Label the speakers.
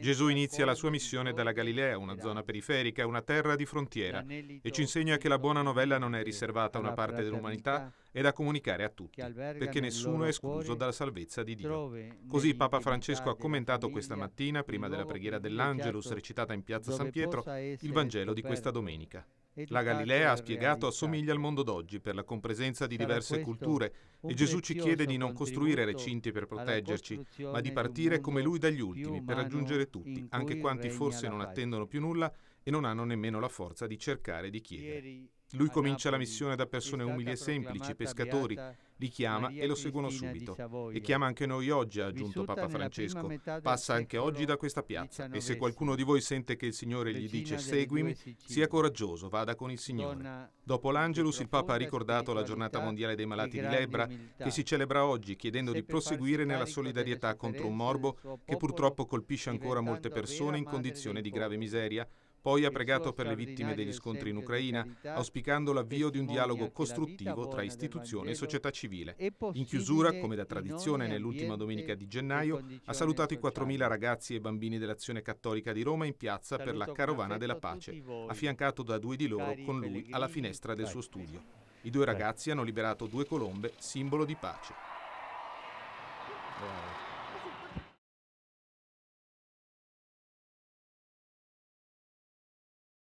Speaker 1: Gesù inizia la sua missione dalla Galilea, una zona periferica, una terra di frontiera, e ci insegna che la buona novella non è riservata a una parte dell'umanità, è da comunicare a tutti, perché nessuno è escluso dalla salvezza di Dio. Così Papa Francesco ha commentato questa mattina, prima della preghiera dell'Angelus recitata in piazza San Pietro, il Vangelo di questa domenica. La Galilea, ha spiegato, assomiglia al mondo d'oggi per la compresenza di diverse culture e Gesù ci chiede di non costruire recinti per proteggerci, ma di partire come Lui dagli ultimi per raggiungere tutti, anche quanti forse non attendono più nulla e non hanno nemmeno la forza di cercare di chiedere. Lui comincia la missione da persone umili e semplici, pescatori, li chiama e lo seguono subito. E chiama anche noi oggi, ha aggiunto Papa Francesco. Passa anche oggi da questa piazza. E se qualcuno di voi sente che il Signore gli dice seguimi, sia coraggioso, vada con il Signore. Dopo l'Angelus il Papa ha ricordato la giornata mondiale dei malati di lebbra che si celebra oggi chiedendo di proseguire nella solidarietà contro un morbo che purtroppo colpisce ancora molte persone in condizione di grave miseria poi ha pregato per le vittime degli scontri in Ucraina, auspicando l'avvio di un dialogo costruttivo tra istituzioni e società civile. In chiusura, come da tradizione nell'ultima domenica di gennaio, ha salutato i 4.000 ragazzi e bambini dell'Azione Cattolica di Roma in piazza per la Carovana della Pace, affiancato da due di loro con lui alla finestra del suo studio. I due ecco. ragazzi hanno liberato due colombe, simbolo di pace.